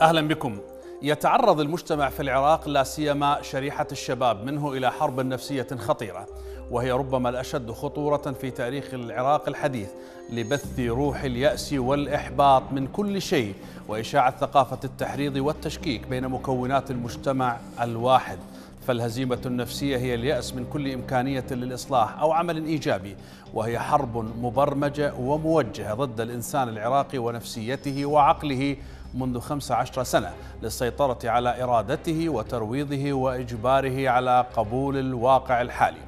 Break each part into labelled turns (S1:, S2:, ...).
S1: اهلا بكم. يتعرض المجتمع في العراق لا سيما شريحه الشباب منه الى حرب نفسيه خطيره وهي ربما الاشد خطوره في تاريخ العراق الحديث لبث روح الياس والاحباط من كل شيء واشاعه ثقافه التحريض والتشكيك بين مكونات المجتمع الواحد. فالهزيمة النفسية هي اليأس من كل إمكانية للإصلاح أو عمل إيجابي وهي حرب مبرمجة وموجهة ضد الإنسان العراقي ونفسيته وعقله منذ 15 سنة للسيطرة على إرادته وترويضه وإجباره على قبول الواقع الحالي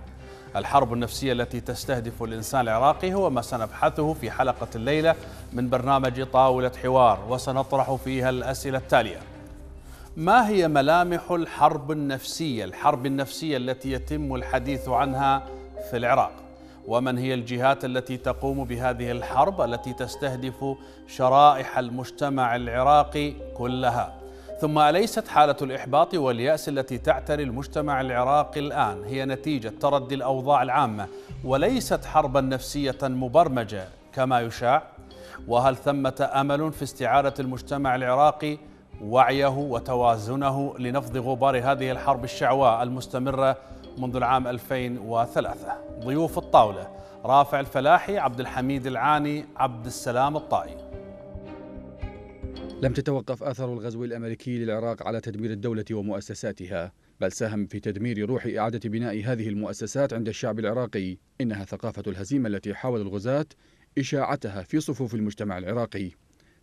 S1: الحرب النفسية التي تستهدف الإنسان العراقي هو ما سنبحثه في حلقة الليلة من برنامج طاولة حوار وسنطرح فيها الأسئلة التالية ما هي ملامح الحرب النفسية الحرب النفسية التي يتم الحديث عنها في العراق ومن هي الجهات التي تقوم بهذه الحرب التي تستهدف شرائح المجتمع العراقي كلها ثم أليست حالة الإحباط واليأس التي تعتري المجتمع العراقي الآن هي نتيجة تردي الأوضاع العامة وليست حربا نفسية مبرمجة كما يشاع وهل ثمة أمل في استعادة المجتمع العراقي وعيه وتوازنه لنفض غبار هذه الحرب الشعواء المستمرة منذ العام 2003 ضيوف الطاولة رافع الفلاحي عبد الحميد العاني عبد السلام الطائي
S2: لم تتوقف آثار الغزو الأمريكي للعراق على تدمير الدولة ومؤسساتها بل ساهم في تدمير روح إعادة بناء هذه المؤسسات عند الشعب العراقي إنها ثقافة الهزيمة التي حاول الغزاة إشاعتها في صفوف المجتمع العراقي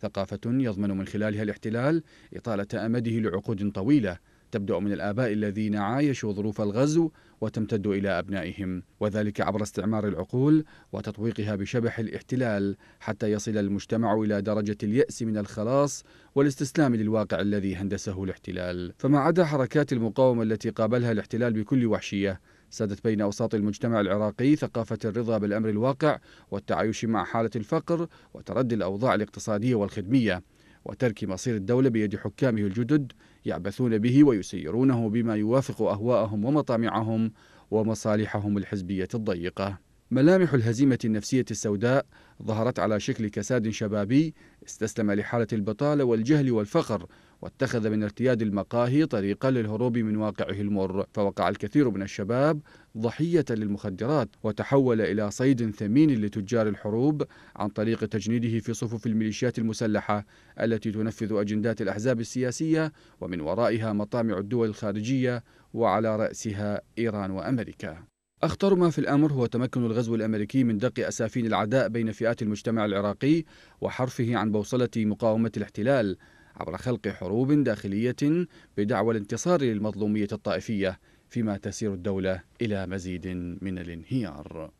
S2: ثقافة يضمن من خلالها الاحتلال إطالة أمده لعقود طويلة تبدأ من الآباء الذين عايشوا ظروف الغزو وتمتد إلى أبنائهم وذلك عبر استعمار العقول وتطويقها بشبح الاحتلال حتى يصل المجتمع إلى درجة اليأس من الخلاص والاستسلام للواقع الذي هندسه الاحتلال فما عدا حركات المقاومة التي قابلها الاحتلال بكل وحشية سادت بين أوساط المجتمع العراقي ثقافة الرضا بالأمر الواقع والتعايش مع حالة الفقر وتردي الأوضاع الاقتصادية والخدمية وترك مصير الدولة بيد حكامه الجدد يعبثون به ويسيرونه بما يوافق أهواءهم ومطامعهم ومصالحهم الحزبية الضيقة ملامح الهزيمة النفسية السوداء ظهرت على شكل كساد شبابي استسلم لحالة البطالة والجهل والفقر واتخذ من ارتياد المقاهي طريقا للهروب من واقعه المر فوقع الكثير من الشباب ضحية للمخدرات وتحول إلى صيد ثمين لتجار الحروب عن طريق تجنيده في صفوف الميليشيات المسلحة التي تنفذ أجندات الأحزاب السياسية ومن ورائها مطامع الدول الخارجية وعلى رأسها إيران وأمريكا أخطر ما في الأمر هو تمكن الغزو الأمريكي من دق أسافين العداء بين فئات المجتمع العراقي وحرفه عن بوصلة مقاومة الاحتلال عبر خلق حروب داخلية بدعوى الانتصار للمظلومية الطائفية فيما تسير الدولة إلى مزيد من الانهيار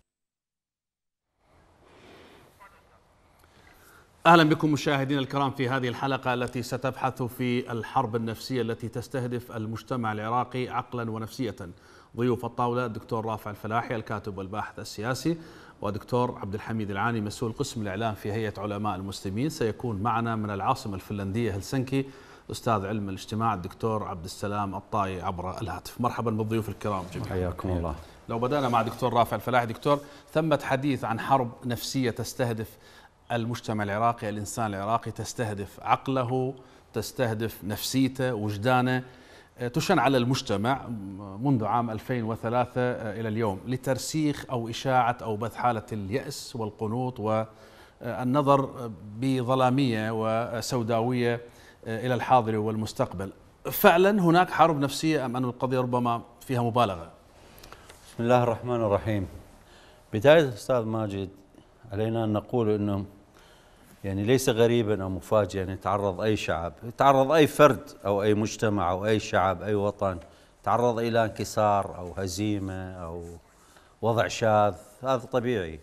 S1: اهلا بكم مشاهدينا الكرام في هذه الحلقه التي ستبحث في الحرب النفسيه التي تستهدف المجتمع العراقي عقلا ونفسيه. ضيوف الطاوله الدكتور رافع الفلاحي الكاتب والباحث السياسي ودكتور عبد الحميد العاني مسؤول قسم الإعلام في هيئة علماء المسلمين سيكون معنا من العاصمة الفنلندية هلسنكي أستاذ علم الاجتماع الدكتور عبد السلام الطاي عبر الهاتف مرحبا بالضيوف الكرام جميعا
S3: حياكم الله
S1: لو بدأنا مع دكتور رافع الفلاحي دكتور ثمة حديث عن حرب نفسية تستهدف المجتمع العراقي الإنسان العراقي تستهدف عقله تستهدف نفسيته وجدانه آه، تشن على المجتمع منذ عام 2003 آه، إلى اليوم لترسيخ أو إشاعة أو بث حالة اليأس والقنوط والنظر بظلامية وسوداوية آه، إلى الحاضر والمستقبل فعلا هناك حرب نفسية أم أن القضية ربما فيها مبالغة
S3: بسم الله الرحمن الرحيم بداية أستاذ ماجد علينا أن نقول أنه يعني ليس غريبا أو مفاجئا يعني يتعرض أي شعب يتعرض أي فرد أو أي مجتمع أو أي شعب أي وطن تعرض إلى انكسار أو هزيمة أو وضع شاذ هذا طبيعي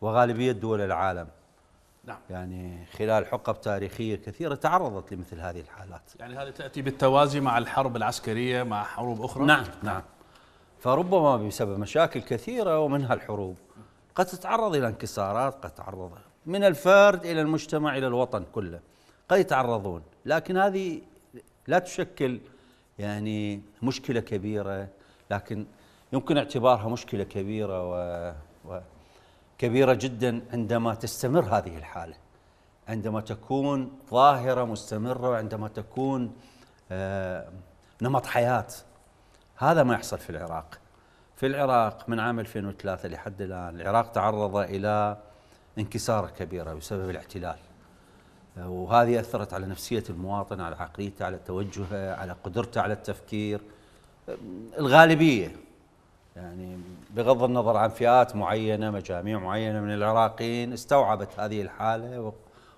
S3: وغالبية دول العالم نعم. يعني خلال حقب تاريخية كثيرة تعرضت لمثل هذه الحالات يعني هذه تأتي بالتوازي مع الحرب العسكرية مع حروب أخرى نعم نعم فربما بسبب مشاكل كثيرة ومنها الحروب قد تتعرض إلى انكسارات قد تعرض من الفرد إلى المجتمع إلى الوطن كله قد يتعرضون لكن هذه لا تشكل يعني مشكلة كبيرة لكن يمكن اعتبارها مشكلة كبيرة و... وكبيرة جدا عندما تستمر هذه الحالة عندما تكون ظاهرة مستمرة وعندما تكون آه نمط حياة هذا ما يحصل في العراق في العراق من عام 2003 لحد الآن العراق تعرض إلى انكساره كبيره بسبب الاحتلال وهذه اثرت على نفسيه المواطن على عقليته على توجهه على قدرته على التفكير الغالبيه يعني بغض النظر عن فئات معينه مجاميع معينه من العراقيين استوعبت هذه الحاله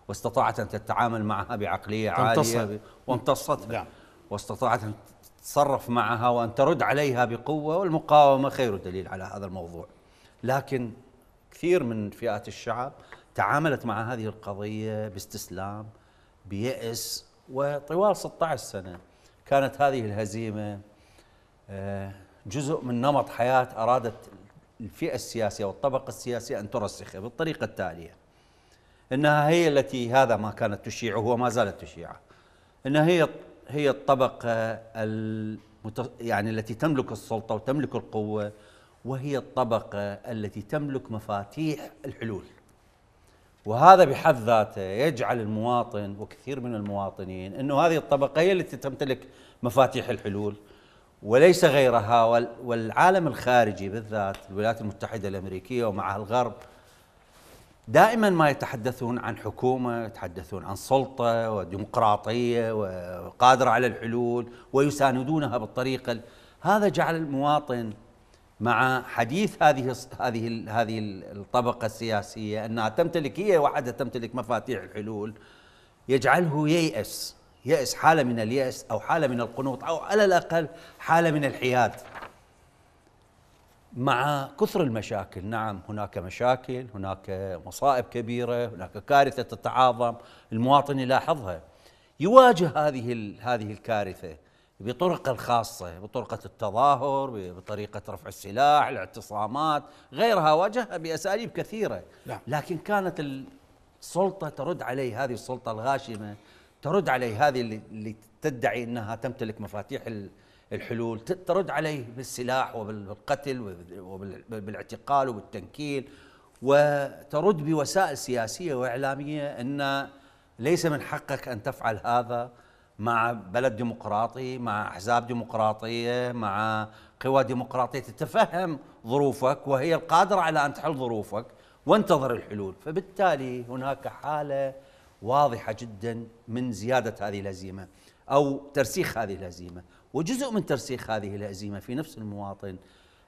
S3: واستطاعت ان تتعامل معها بعقليه عاليه وامتصتها نعم. واستطاعت ان تتصرف معها وان ترد عليها بقوه والمقاومه خير دليل على هذا الموضوع لكن كثير من فئات الشعب تعاملت مع هذه القضية باستسلام بيأس وطوال 16 سنة كانت هذه الهزيمة آه، جزء من نمط حياة أرادت الفئة السياسية والطبقة السياسية أن ترسخه بالطريقة التالية أنها هي التي هذا ما كانت تشيعه وما زالت تشيعه أنها هي هي الطبقة المت... يعني التي تملك السلطة وتملك القوة وهي الطبقة التي تملك مفاتيح الحلول وهذا بحد ذاته يجعل المواطن وكثير من المواطنين أنه هذه الطبقة هي التي تمتلك مفاتيح الحلول وليس غيرها والعالم الخارجي بالذات الولايات المتحدة الأمريكية ومعها الغرب دائما ما يتحدثون عن حكومة يتحدثون عن سلطة وديمقراطية وقادرة على الحلول ويساندونها بالطريقة هذا جعل المواطن مع حديث هذه هذه هذه الطبقه السياسيه انها تمتلك هي وحدها تمتلك مفاتيح الحلول يجعله ييأس يأس حاله من اليأس او حاله من القنوط او على الاقل حاله من الحياد مع كثر المشاكل نعم هناك مشاكل هناك مصائب كبيره هناك كارثه تتعاظم المواطن يلاحظها يواجه هذه هذه الكارثه بطرق الخاصة بطرقة التظاهر بطريقة رفع السلاح الاعتصامات غيرها واجهها بأساليب كثيرة لا. نعم. لكن كانت السلطة ترد عليه هذه السلطة الغاشمة ترد عليه هذه اللي تدعي أنها تمتلك مفاتيح الحلول ترد عليه بالسلاح وبالقتل وبالاعتقال وبالتنكيل وترد بوسائل سياسية وإعلامية أن ليس من حقك أن تفعل هذا مع بلد ديمقراطي مع احزاب ديمقراطيه مع قوى ديمقراطيه تتفهم ظروفك وهي القادره على ان تحل ظروفك وانتظر الحلول فبالتالي هناك حاله واضحه جدا من زياده هذه الهزيمه او ترسيخ هذه الهزيمه وجزء من ترسيخ هذه الهزيمه في نفس المواطن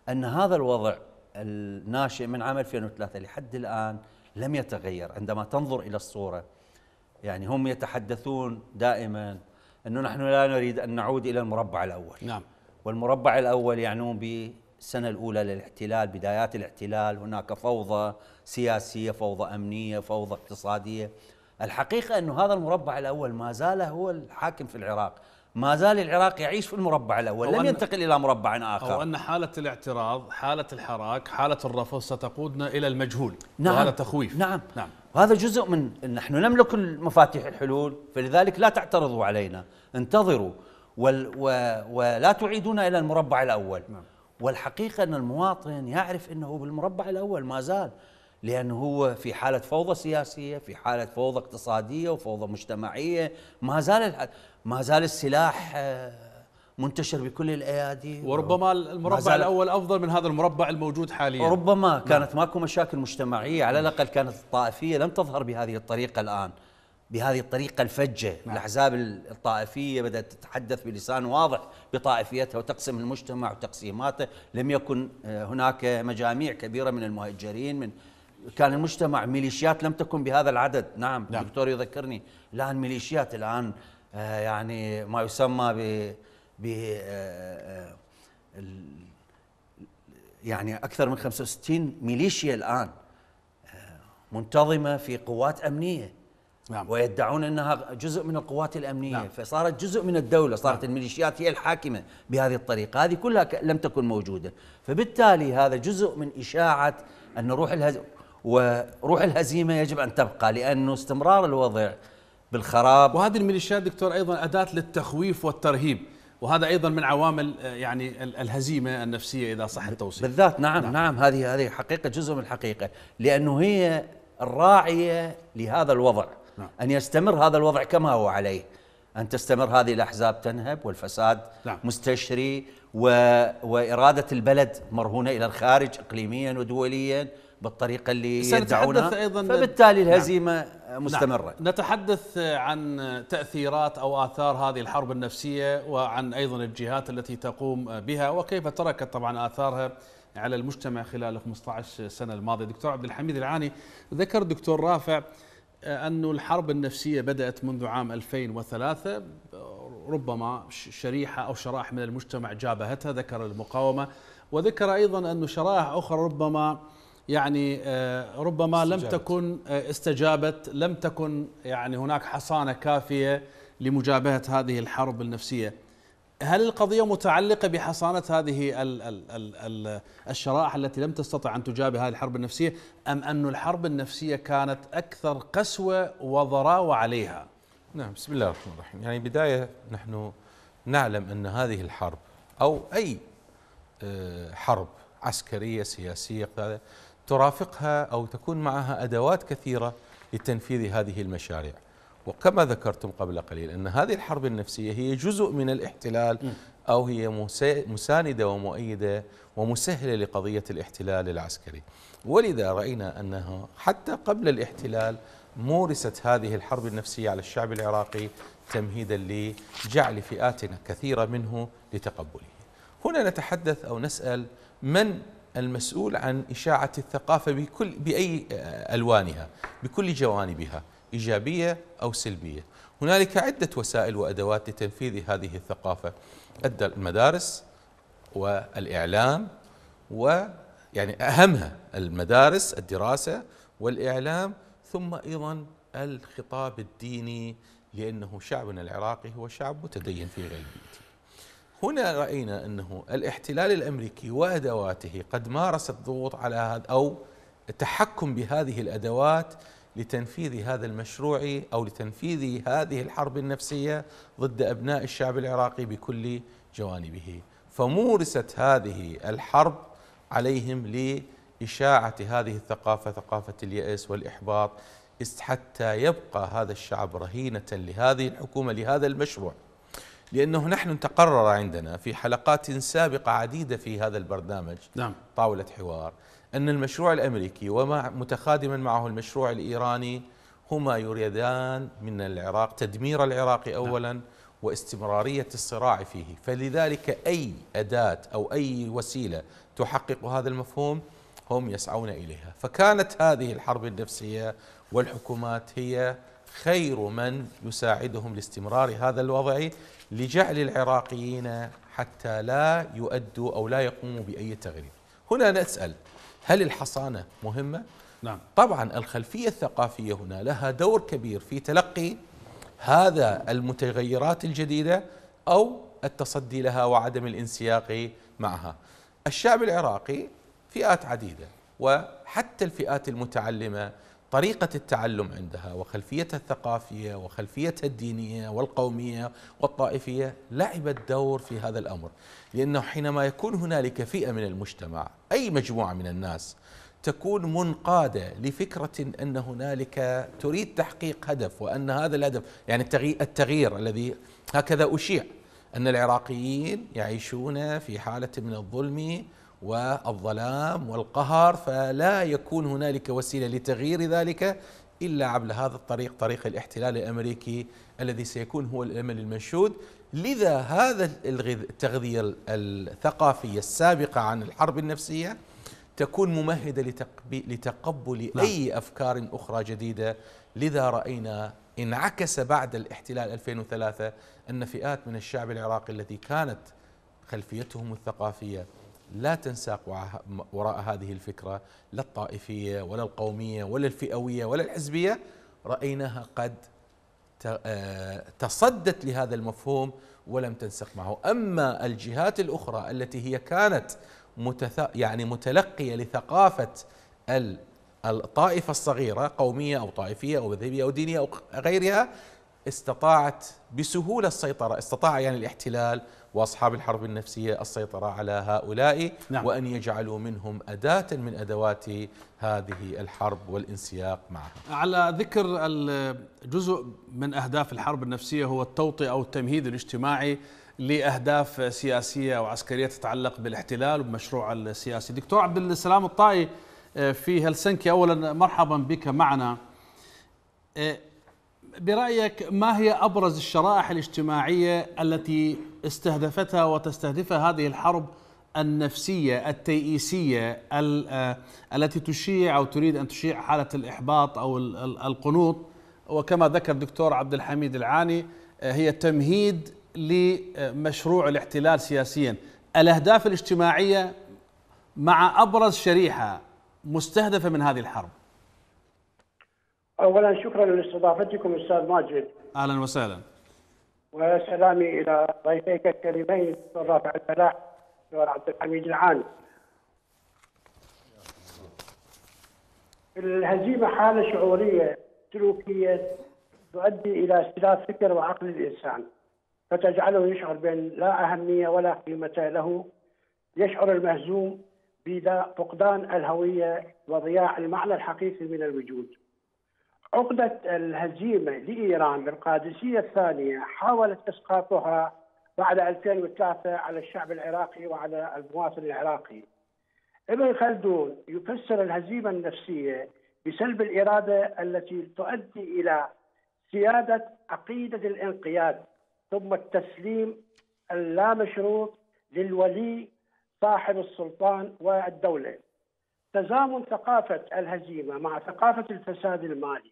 S3: ان هذا الوضع الناشئ من عام 2003 لحد الان لم يتغير عندما تنظر الى الصوره يعني هم يتحدثون دائما أنه نحن لا نريد أن نعود إلى المربع الأول نعم والمربع الأول يعنون بالسنة الأولى للاحتلال بدايات الاحتلال هناك فوضى سياسية فوضى أمنية فوضى اقتصادية الحقيقة أن هذا المربع الأول ما زال هو الحاكم في العراق ما زال العراق يعيش في المربع الاول لم ينتقل
S1: الى مربع اخر او ان حاله الاعتراض حاله الحراك حاله الرفض ستقودنا الى
S3: المجهول نعم وهذا تخويف نعم نعم وهذا جزء من نحن نملك مفاتيح الحلول فلذلك لا تعترضوا علينا انتظروا وال و ولا تعيدونا الى المربع الاول نعم. والحقيقه ان المواطن يعرف انه بالمربع الاول ما زال لأنه هو في حالة فوضى سياسية في حالة فوضى اقتصادية وفوضى مجتمعية ما زال الحد ما زال السلاح آه، منتشر بكل الايادي وربما المربع الاول افضل من هذا المربع الموجود حاليا ربما نعم. كانت ماكو مشاكل مجتمعيه على الاقل كانت الطائفيه لم تظهر بهذه الطريقه الان بهذه الطريقه الفجه نعم. الاحزاب الطائفيه بدات تتحدث بلسان واضح بطائفيتها وتقسم المجتمع وتقسيماته لم يكن آه، هناك مجاميع كبيره من المهجرين من كان المجتمع ميليشيات لم تكن بهذا العدد نعم, نعم. دكتور يذكرني الان ميليشيات الان آه، يعني ما يسمى ب ب آه، آه، يعني اكثر من 65 ميليشيا الان منتظمه في قوات امنيه نعم. ويدعون انها جزء من القوات الامنيه نعم. فصارت جزء من الدوله صارت نعم. الميليشيات هي الحاكمه بهذه الطريقه هذه كلها لم تكن موجوده فبالتالي هذا جزء من اشاعه ان روح الهزيمه وروح الهزيمه يجب ان تبقى لانه استمرار الوضع بالخراب
S1: وهذه الميليشيات دكتور ايضا اداه للتخويف والترهيب وهذا ايضا من عوامل آه، يعني
S3: الهزيمه النفسيه اذا صح التوصيف بالذات نعم نعم, نعم هذه هذه حقيقه جزء من الحقيقه لانه هي الراعيه لهذا الوضع نعم. ان يستمر هذا الوضع كما هو عليه ان تستمر هذه الاحزاب تنهب والفساد نعم. مستشري و... واراده البلد مرهونه الى الخارج اقليميا ودوليا بالطريقه اللي يدعونها أيضاً فبالتالي نعم. الهزيمه نعم مستمره
S1: نعم نتحدث عن تاثيرات او اثار هذه الحرب النفسيه وعن ايضا الجهات التي تقوم بها وكيف تركت طبعا اثارها على المجتمع خلال 15 سنه الماضيه دكتور عبد الحميد العاني ذكر دكتور رافع أن الحرب النفسية بدأت منذ عام 2003 ربما شريحة أو شرائح من المجتمع جابهتها ذكر المقاومة وذكر أيضا أن شرائح أخرى ربما يعني آه، ربما استجابت. لم تكن آه، استجابت لم تكن يعني هناك حصانة كافية لمجابهة هذه الحرب النفسية هل القضية متعلقة بحصانة هذه الـ الـ الـ الـ الشرائح التي لم تستطع أن تجابه هذه الحرب النفسية أم أن الحرب النفسية كانت أكثر قسوة وضراوة عليها
S4: نعم بسم الله الرحمن الرحيم يعني بداية نحن نعلم أن هذه الحرب أو أي آه، حرب عسكرية سياسية ترافقها أو تكون معها أدوات كثيرة لتنفيذ هذه المشاريع وكما ذكرتم قبل قليل أن هذه الحرب النفسية هي جزء من الاحتلال أو هي مساندة ومؤيدة ومسهلة لقضية الاحتلال العسكري ولذا رأينا أنها حتى قبل الاحتلال مورست هذه الحرب النفسية على الشعب العراقي تمهيدا لجعل فئات كثيرة منه لتقبله هنا نتحدث أو نسأل من المسؤول عن إشاعة الثقافة بكل بأي آه، ألوانها بكل جوانبها إيجابية أو سلبية هنالك عدة وسائل وأدوات لتنفيذ هذه الثقافة المدارس والإعلام و يعني أهمها المدارس الدراسة والإعلام ثم أيضا الخطاب الديني لأنه شعبنا العراقي هو شعب متدين في غيبيته هنا راينا انه الاحتلال الامريكي وادواته قد مارست الضغوط على هذا او التحكم بهذه الادوات لتنفيذ هذا المشروع او لتنفيذ هذه الحرب النفسيه ضد ابناء الشعب العراقي بكل جوانبه، فمورست هذه الحرب عليهم لاشاعه هذه الثقافه ثقافه اليأس والاحباط حتى يبقى هذا الشعب رهينه لهذه الحكومه لهذا المشروع. لأنه نحن تقرر عندنا في حلقات سابقة عديدة في هذا البرنامج نعم. طاولة حوار أن المشروع الأمريكي وما متخادما معه المشروع الإيراني هما يريدان من العراق تدمير العراق نعم. أولا نعم. واستمرارية الصراع فيه فلذلك أي أداة أو أي وسيلة تحقق هذا المفهوم هم يسعون إليها فكانت هذه الحرب النفسية والحكومات هي خير من يساعدهم لاستمرار هذا الوضع لجعل العراقيين حتى لا يؤدوا أو لا يقوموا بأي تغيير. هنا نسأل هل الحصانة مهمة؟ نعم طبعا الخلفية الثقافية هنا لها دور كبير في تلقي هذا المتغيرات الجديدة أو التصدي لها وعدم الانسياق معها الشعب العراقي فئات عديدة وحتى الفئات المتعلمة طريقة التعلم عندها وخلفيتها الثقافية وخلفيتها الدينية والقومية والطائفية لعبت دور في هذا الأمر لأنه حينما يكون هنالك فئة من المجتمع أي مجموعة من الناس تكون منقادة لفكرة أن هنالك تريد تحقيق هدف وأن هذا الهدف يعني التغيير الذي هكذا أشيع أن العراقيين يعيشون في حالة من الظلم والظلام والقهر فلا يكون هنالك وسيله لتغيير ذلك الا عبر هذا الطريق طريق الاحتلال الامريكي الذي سيكون هو الامل المنشود لذا هذا التغذيه الثقافيه السابقه عن الحرب النفسيه تكون ممهده لتقبل نعم. اي افكار اخرى جديده لذا راينا انعكس بعد الاحتلال 2003 ان فئات من الشعب العراقي التي كانت خلفيتهم الثقافيه لا تنساق وراء هذه الفكرة لا الطائفية ولا القومية ولا الفئوية ولا الحزبية رأيناها قد آه، تصدت لهذا المفهوم ولم تنسق معه أما الجهات الأخرى التي هي كانت متث... يعني متلقية لثقافة الطائفة الصغيرة قومية أو طائفية أو مذهبية أو دينية أو غيرها استطاعت بسهولة السيطرة استطاع يعني الاحتلال وأصحاب الحرب النفسية السيطرة على هؤلاء نعم. وأن يجعلوا منهم أداة من أدوات هذه الحرب والانسياق معها
S1: على ذكر الجزء من أهداف الحرب النفسية هو التوطئة أو التمهيد الاجتماعي لأهداف سياسية أو عسكرية تتعلق بالاحتلال وبمشروع السياسي دكتور عبد السلام الطائي آه، في هلسنكي أولا مرحبا بك معنا آه، برأيك ما هي أبرز الشرائح الاجتماعية التي استهدفتها وتستهدفها هذه الحرب النفسية التيئيسية آه، التي تشيع أو تريد أن تشيع حالة الإحباط أو القنوط وكما ذكر دكتور عبد الحميد العاني آه، هي تمهيد لمشروع الاحتلال سياسيا الأهداف الاجتماعية مع أبرز شريحة مستهدفة من هذه الحرب
S5: اولا شكرا لاستضافتكم استاذ ماجد
S1: اهلا وسهلا
S5: وسلامي الى ضيفيك الكريمين الدكتور رافع الفلاح والدكتور عبد الحميد العاني الهزيمه حاله شعوريه سلوكيه تؤدي الى استلاف فكر وعقل الانسان فتجعله يشعر بان لا اهميه ولا قيمه له يشعر المهزوم بفقدان الهويه وضياع المعنى الحقيقي من الوجود عقدة الهزيمة لإيران بالقادسية الثانية حاولت إسقاطها بعد 2003 على الشعب العراقي وعلى المواطن العراقي ابن خلدون يفسر الهزيمة النفسية بسلب الإرادة التي تؤدي إلى سيادة عقيدة الانقياد ثم التسليم اللامشروط للولي صاحب السلطان والدولة تزامن ثقافة الهزيمة مع ثقافة الفساد المالي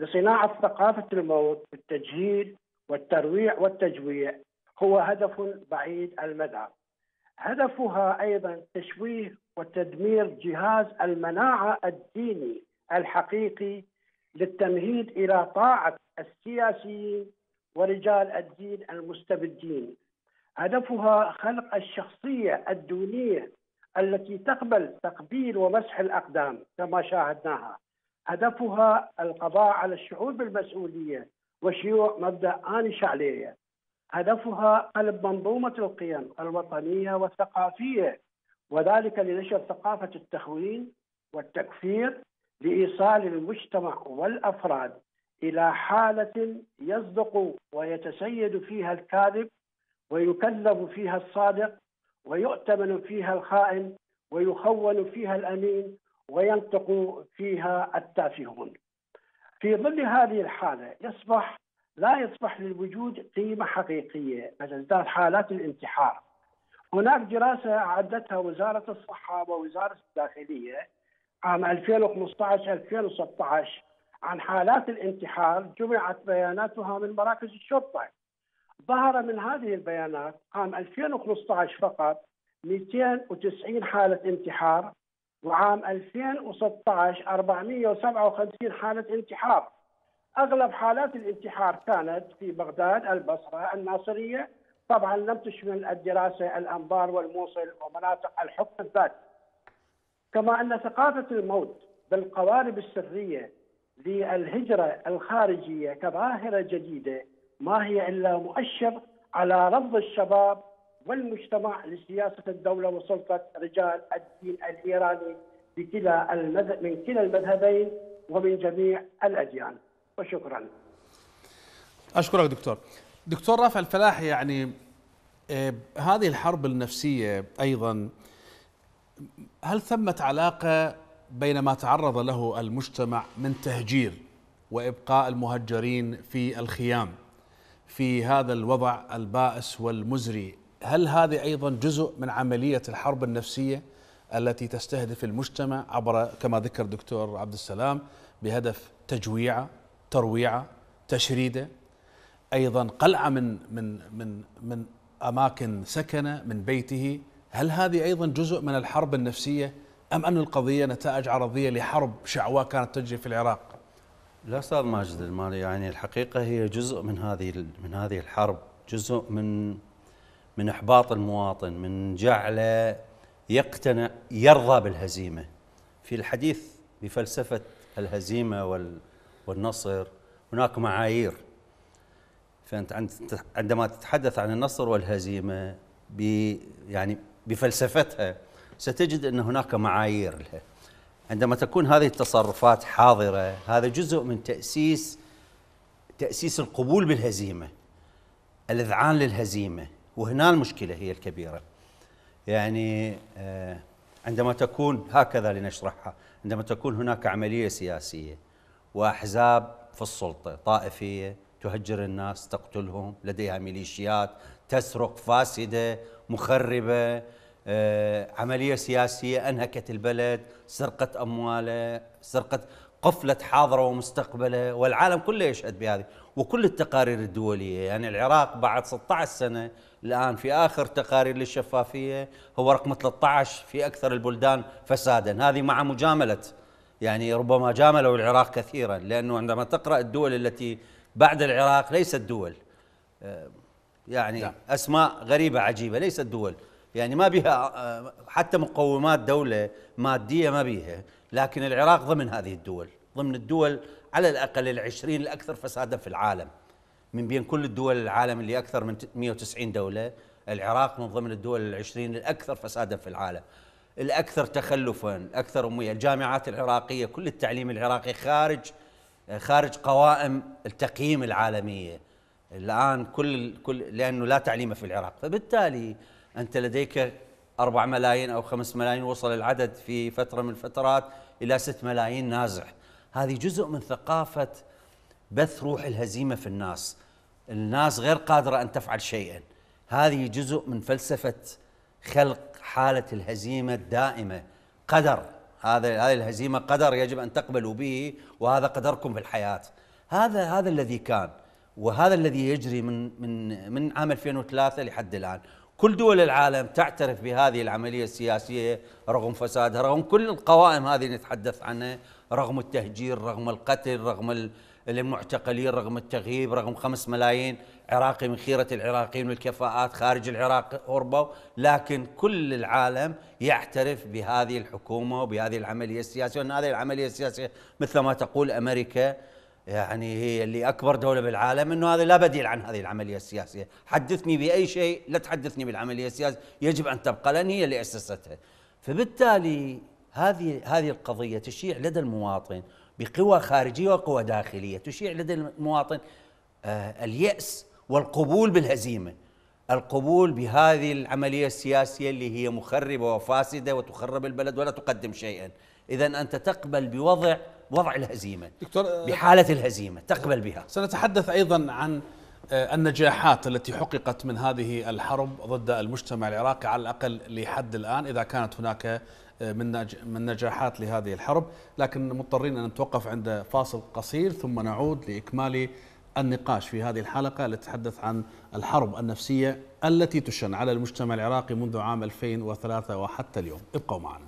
S5: لصناعة ثقافة الموت بالتجهيل والترويع والتجويع هو هدف بعيد المدى هدفها أيضا تشويه وتدمير جهاز المناعة الديني الحقيقي للتمهيد إلى طاعة السياسيين ورجال الدين المستبدين هدفها خلق الشخصية الدونية التي تقبل تقبيل ومسح الأقدام كما شاهدناها هدفها القضاء على الشعور بالمسؤوليه وشيوع مبدا اني شعليه هدفها قلب منظومه القيم الوطنيه والثقافيه وذلك لنشر ثقافه التخوين والتكفير لايصال المجتمع والافراد الى حاله يصدق ويتسيد فيها الكاذب ويكذب فيها الصادق ويؤتمن فيها الخائن ويخون فيها الامين وينطق فيها التافهون في ظل هذه الحالة يصبح لا يصبح للوجود قيمة حقيقية فتزداد حالات الانتحار هناك دراسة أعدتها وزارة الصحة ووزارة الداخلية عام 2015-2016 عن حالات الانتحار جمعت بياناتها من مراكز الشرطة ظهر من هذه البيانات عام 2015 فقط 290 حالة انتحار وعام 2016 457 حالة انتحار أغلب حالات الانتحار كانت في بغداد البصرة الناصرية طبعا لم تشمل الدراسة الأنبار والموصل ومناطق الحكم الذاتي كما أن ثقافة الموت بالقوارب السرية للهجرة الخارجية كظاهرة جديدة ما هي إلا مؤشر على رفض الشباب والمجتمع لسياسة الدولة وسلطة رجال الدين الإيراني بكلا المذ... من كلا المذهبين ومن جميع الأديان وشكرا
S1: أشكرك دكتور دكتور رافع الفلاح يعني آه، هذه الحرب النفسية أيضا هل ثمة علاقة بين ما تعرض له المجتمع من تهجير وإبقاء المهجرين في الخيام في هذا الوضع البائس والمزري هل هذه أيضا جزء من عملية الحرب النفسية التي تستهدف المجتمع عبر كما ذكر دكتور عبد السلام بهدف تجويعه ترويعه تشريده ايضا قلعه من من من من اماكن سكنه من بيته هل هذه ايضا جزء من الحرب النفسيه ام ان القضيه نتائج عرضيه لحرب شعواء كانت تجري في العراق
S3: لا استاذ ماجد المالي يعني الحقيقه هي جزء من هذه من هذه الحرب جزء من من إحباط المواطن من جعله يقتنع يرضى بالهزيمة في الحديث بفلسفة الهزيمة والنصر هناك معايير فأنت عندما تتحدث عن النصر والهزيمة ب يعني بفلسفتها ستجد أن هناك معايير لها عندما تكون هذه التصرفات حاضرة هذا جزء من تأسيس تأسيس القبول بالهزيمة الإذعان للهزيمة وهنا المشكلة هي الكبيرة يعني آه، عندما تكون هكذا لنشرحها عندما تكون هناك عملية سياسية وأحزاب في السلطة طائفية تهجر الناس تقتلهم لديها ميليشيات تسرق فاسدة مخربة آه، عملية سياسية أنهكت البلد سرقة أمواله سرقة قفله حاضره ومستقبله والعالم كله يشهد بهذه وكل التقارير الدوليه يعني العراق بعد 16 سنه الان في اخر تقارير للشفافيه هو رقم 13 في اكثر البلدان فسادا هذه مع مجامله يعني ربما جاملوا العراق كثيرا لانه عندما تقرا الدول التي بعد العراق ليست دول آه، يعني نعم. اسماء غريبه عجيبه ليست دول يعني ما بها آه، حتى مقومات دوله ماديه ما بيها لكن العراق ضمن هذه الدول ضمن الدول على الأقل العشرين الأكثر فسادا في العالم من بين كل الدول العالم اللي أكثر من 190 دولة العراق من ضمن الدول العشرين الأكثر فسادا في العالم الأكثر تخلفا الأكثر أمية الجامعات العراقية كل التعليم العراقي خارج خارج قوائم التقييم العالمية الآن كل, كل لأنه لا تعليم في العراق فبالتالي أنت لديك 4 ملايين أو 5 ملايين وصل العدد في فترة من الفترات إلى 6 ملايين نازح هذه جزء من ثقافة بث روح الهزيمة في الناس الناس غير قادرة أن تفعل شيئا هذه جزء من فلسفة خلق حالة الهزيمة الدائمة قدر هذا هذه الهزيمة قدر يجب أن تقبلوا به وهذا قدركم في الحياة هذا هذا الذي كان وهذا الذي يجري من من من عام 2003 لحد الآن كل دول العالم تعترف بهذه العملية السياسية رغم فسادها رغم كل القوائم هذه نتحدث عنها رغم التهجير رغم القتل رغم المعتقلين رغم التغييب رغم خمس ملايين عراقي من خيرة العراقيين والكفاءات خارج العراق هربوا لكن كل العالم يعترف بهذه الحكومة وبهذه العملية السياسية وأن هذه العملية السياسية مثل ما تقول أمريكا يعني هي اللي اكبر دوله بالعالم انه هذا لا بديل عن هذه العمليه السياسيه، حدثني باي شيء لا تحدثني بالعمليه السياسيه، يجب ان تبقى لان هي اللي اسستها. فبالتالي هذه هذه القضيه تشيع لدى المواطن بقوى خارجيه وقوى داخليه، تشيع لدى المواطن آه، الياس والقبول بالهزيمه. القبول بهذه العمليه السياسيه اللي هي مخربه وفاسده وتخرب البلد ولا تقدم شيئا. اذا انت تقبل بوضع وضع الهزيمة دكتور آه، بحالة الهزيمة تقبل بها سنتحدث أيضا عن
S1: آه، النجاحات التي حققت من هذه الحرب ضد المجتمع العراقي على الأقل لحد الآن إذا كانت هناك آه، من من نجاحات لهذه الحرب لكن مضطرين أن نتوقف عند فاصل قصير ثم نعود لإكمال النقاش في هذه الحلقة لتحدث عن الحرب النفسية التي تشن على المجتمع العراقي منذ عام 2003 وحتى اليوم ابقوا معنا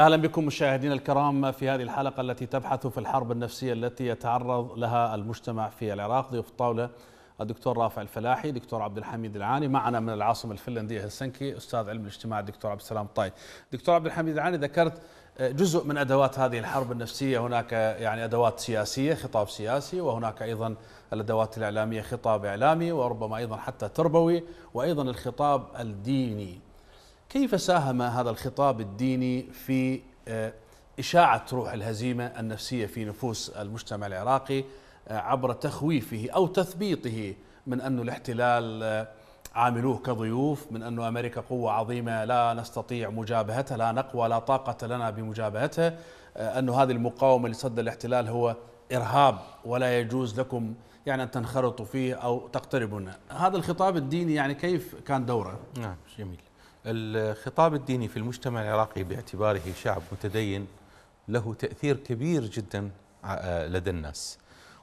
S1: اهلا بكم مشاهدينا الكرام في هذه الحلقه التي تبحث في الحرب النفسيه التي يتعرض لها المجتمع في العراق ضيوف الطاوله الدكتور رافع الفلاحي دكتور عبد الحميد العاني معنا من العاصمه الفنلنديه هلسنكي استاذ علم الاجتماع الدكتور عبد السلام الطاي دكتور عبد الحميد العاني ذكرت جزء من ادوات هذه الحرب النفسيه هناك يعني ادوات سياسيه خطاب سياسي وهناك ايضا الادوات الاعلاميه خطاب اعلامي وربما ايضا حتى تربوي وايضا الخطاب الديني كيف ساهم هذا الخطاب الديني في آه، إشاعة روح الهزيمة النفسية في نفوس المجتمع العراقي آه، عبر تخويفه أو تثبيطه من أن الاحتلال آه، عاملوه كضيوف من أن أمريكا قوة عظيمة لا نستطيع مجابهتها لا نقوى لا طاقة لنا بمجابهتها أن هذه المقاومة لصد الاحتلال هو إرهاب ولا يجوز لكم يعني أن تنخرطوا فيه أو تقتربوا هذا الخطاب الديني يعني كيف كان دوره؟
S4: نعم جميل الخطاب الديني في المجتمع العراقي باعتباره شعب متدين له تأثير كبير جدا آه، لدى الناس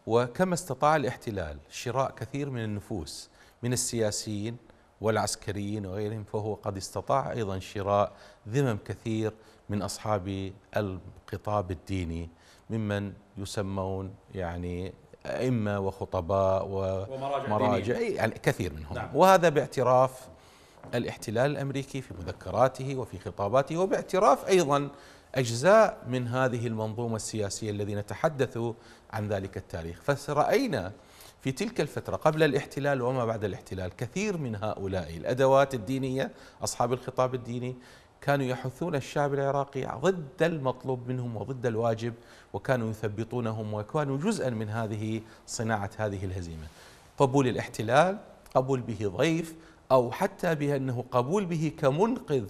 S4: وكما استطاع الاحتلال شراء كثير من النفوس من السياسيين والعسكريين وغيرهم فهو قد استطاع أيضا شراء ذمم كثير من أصحاب الخطاب الديني ممن يسمون يعني أئمة وخطباء ومراجع, ومراجع يعني كثير منهم نعم. وهذا باعتراف الاحتلال الامريكي في مذكراته وفي خطاباته وباعتراف ايضا اجزاء من هذه المنظومه السياسيه الذين تحدثوا عن ذلك التاريخ، فراينا في تلك الفتره قبل الاحتلال وما بعد الاحتلال كثير من هؤلاء الادوات الدينيه اصحاب الخطاب الديني كانوا يحثون الشعب العراقي ضد المطلوب منهم وضد الواجب وكانوا يثبطونهم وكانوا جزءا من هذه صناعه هذه الهزيمه. قبول الاحتلال، قبول به ضيف، أو حتى بأنه قبول به كمنقذ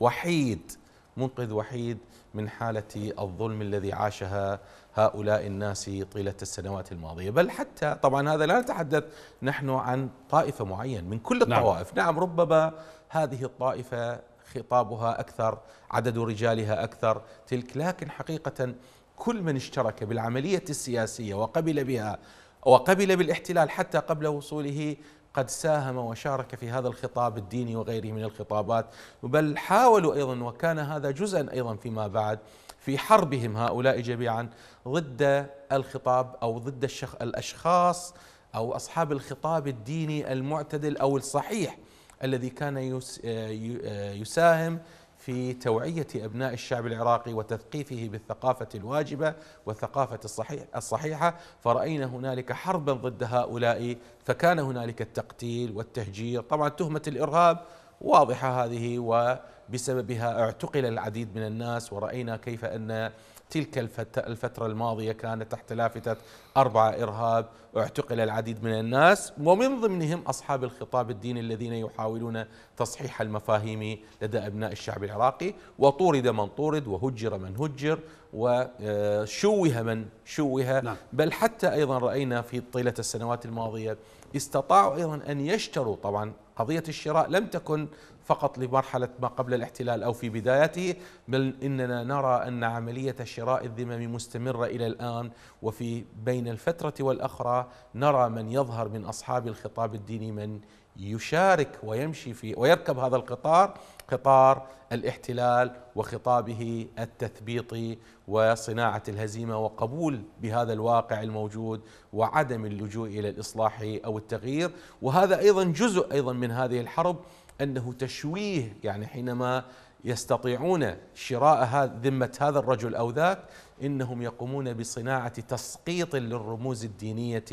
S4: وحيد منقذ وحيد من حالة الظلم الذي عاشها هؤلاء الناس طيلة السنوات الماضية بل حتى طبعا هذا لا نتحدث نحن عن طائفة معينة من كل نعم. الطوائف نعم, نعم ربما هذه الطائفة خطابها أكثر عدد رجالها أكثر تلك لكن حقيقة كل من اشترك بالعملية السياسية وقبل بها وقبل بالاحتلال حتى قبل وصوله قد ساهم وشارك في هذا الخطاب الديني وغيره من الخطابات بل حاولوا أيضا وكان هذا جزءا أيضا فيما بعد في حربهم هؤلاء جميعا ضد الخطاب أو ضد الشخ الأشخاص أو أصحاب الخطاب الديني المعتدل أو الصحيح الذي كان آه، آه، يساهم في توعية أبناء الشعب العراقي وتثقيفه بالثقافة الواجبة والثقافة الصحيح الصحيحة فرأينا هنالك حربا ضد هؤلاء فكان هنالك التقتيل والتهجير طبعا تهمة الإرهاب واضحة هذه وبسببها اعتقل العديد من الناس ورأينا كيف أن تلك الفترة الماضية كانت تحت لافتة أربعة إرهاب اعتقل العديد من الناس ومن ضمنهم أصحاب الخطاب الديني الذين يحاولون تصحيح المفاهيم لدى أبناء الشعب العراقي وطورد من طورد وهجر من هجر وشوه آه، من شوه نعم. بل حتى أيضا رأينا في طيلة السنوات الماضية استطاعوا أيضا أن يشتروا طبعا قضية الشراء لم تكن فقط لمرحلة ما قبل الاحتلال أو في بدايته بل إننا نرى أن عملية شراء الذمم مستمرة إلى الآن وفي بين الفترة والأخرى نرى من يظهر من أصحاب الخطاب الديني من يشارك ويمشي في ويركب هذا القطار قطار الاحتلال وخطابه التثبيطي وصناعه الهزيمه وقبول بهذا الواقع الموجود وعدم اللجوء الى الاصلاح او التغيير وهذا ايضا جزء ايضا من هذه الحرب أنه تشويه يعني حينما يستطيعون شراء ذمة هذا الرجل أو ذاك إنهم يقومون بصناعة تسقيط للرموز الدينية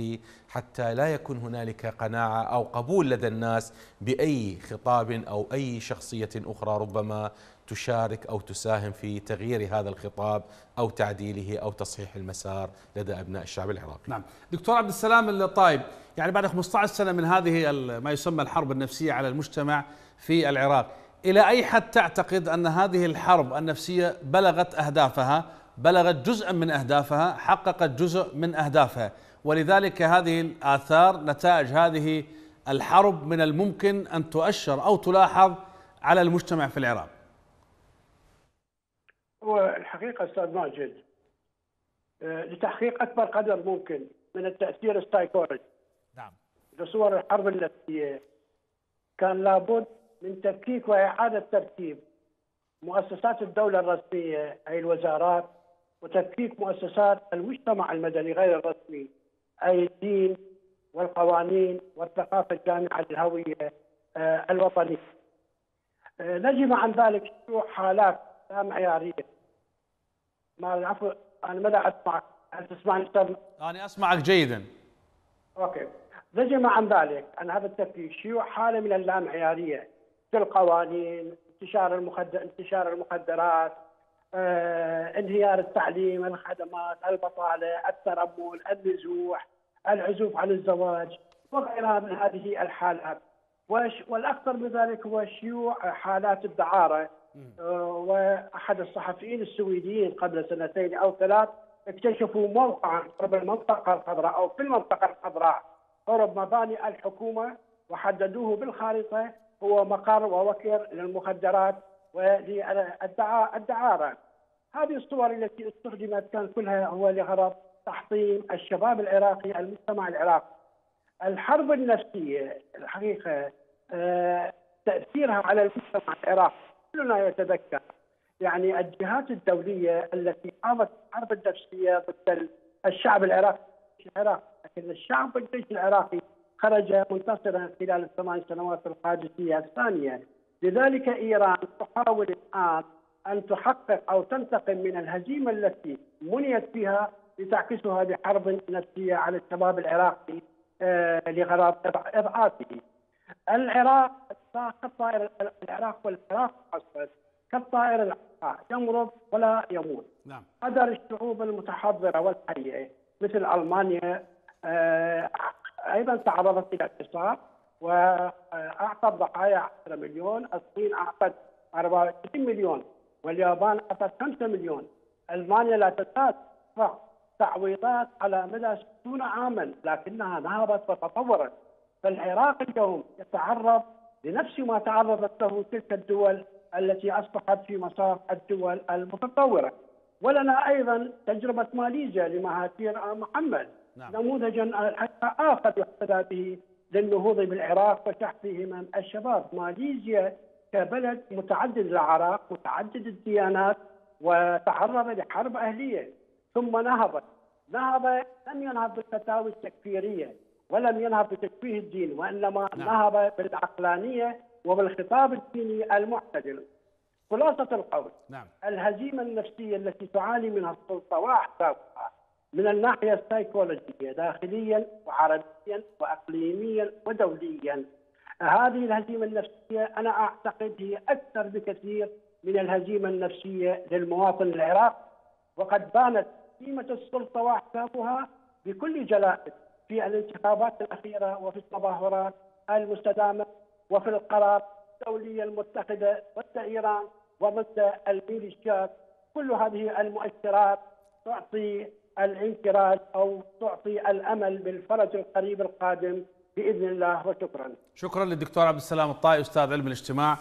S4: حتى لا يكون هنالك قناعة أو قبول لدى الناس بأي خطاب أو أي شخصية أخرى ربما تشارك أو تساهم في تغيير هذا الخطاب أو تعديله أو تصحيح المسار لدى أبناء الشعب العراقي نعم دكتور عبد السلام الطايب يعني بعد 15 سنة من
S1: هذه ما يسمى الحرب النفسية على المجتمع في العراق إلى أي حد تعتقد أن هذه الحرب النفسية بلغت أهدافها بلغت جزءا من أهدافها حققت جزء من أهدافها ولذلك هذه الآثار نتائج هذه الحرب من الممكن أن تؤشر أو تلاحظ على المجتمع في العراق
S5: هو الحقيقه استاذ ماجد آه، لتحقيق اكبر قدر ممكن من التاثير السايكولوجي نعم لصور الحرب النفسيه كان لابد من تفكيك واعاده ترتيب مؤسسات الدوله الرسميه اي الوزارات وتفكيك مؤسسات المجتمع المدني غير الرسمي اي الدين والقوانين والثقافه الجامعه للهويه آه، الوطنيه. آه، نجم عن ذلك حالات لا معياريه ما العفو انا ما اسمعك هل تسمعني استاذ؟
S1: انا اسمعك جيدا.
S5: اوكي. زجم عن ذلك عن هذا التفتيش شيوع حاله من اللامعياريه في القوانين، انتشار المخدر انتشار المخدرات، آه، انهيار التعليم، الخدمات، البطاله، الترمل، النزوح، العزوف عن الزواج وغيرها من هذه الحالات. والاكثر من ذلك هو شيوع حالات الدعاره آه، واحد الصحفيين السويديين قبل سنتين او ثلاث اكتشفوا موقعا قرب المنطقه الخضراء او في المنطقه الخضراء قرب مباني الحكومه وحددوه بالخارطه هو مقر ووكر للمخدرات وللدعاره هذه الصور التي استخدمت كان كلها هو لغرض تحطيم الشباب العراقي المجتمع العراقي الحرب النفسيه الحقيقه آه، تاثيرها على المجتمع العراقي كلنا يتذكر يعني الجهات الدوليه التي قامت الحرب النفسيه ضد الشعب العراقي العراق لكن الشعب والجيش العراقي خرج منتصرا خلال الثمان سنوات القادسيه الثانيه لذلك ايران تحاول الان ان تحقق او تنتقم من الهزيمه التي منيت فيها لتعكسها بحرب نفسيه على الشباب العراقي آه، لغرض اضعافه. العراق كالطائر العراق والعراق حصل كالطائر العراق آه، يمرض ولا يموت نعم. قدر الشعوب المتحضرة والحية مثل ألمانيا آه، أيضا تعرضت إلى اعتصام وأعطت آه، ضحايا 10 مليون الصين أعطت 24 مليون واليابان أعطت 5 مليون ألمانيا لا تزال تعويضات على مدى 60 عاما لكنها نهضت وتطورت فالعراق اليوم يتعرض لنفس ما تعرضت له تلك الدول التي اصبحت في مسار الدول المتطوره. ولنا ايضا تجربه ماليزيا لمهاتير محمد نعم. نموذجا حتى اخر يحتذى به للنهوض بالعراق وسحبه من الشباب، ماليزيا كبلد متعدد الاعراق، متعدد الديانات وتعرض لحرب اهليه ثم نهضت. نهض لم ينهض بالفتاوي التكفيريه، ولم ينهض بتشويه الدين وانما نعم. نهض بالعقلانيه وبالخطاب الديني المعتدل. خلاصه القول نعم. الهزيمه النفسيه التي تعاني منها السلطه واحزابها من الناحيه السيكولوجيه داخليا وعربيا واقليميا ودوليا. هذه الهزيمه النفسيه انا اعتقد هي اكثر بكثير من الهزيمه النفسيه للمواطن العراقي وقد بانت قيمه السلطه واحزابها بكل جلائتها في الانتخابات الأخيرة وفي التظاهرات المستدامة وفي القرار الدولية المتخذة ضد إيران وضد الميليشيات كل هذه المؤشرات تعطي الانفراج أو تعطي الأمل بالفرج القريب القادم بإذن الله وشكرا
S1: شكرا للدكتور عبد السلام الطائي أستاذ علم الاجتماع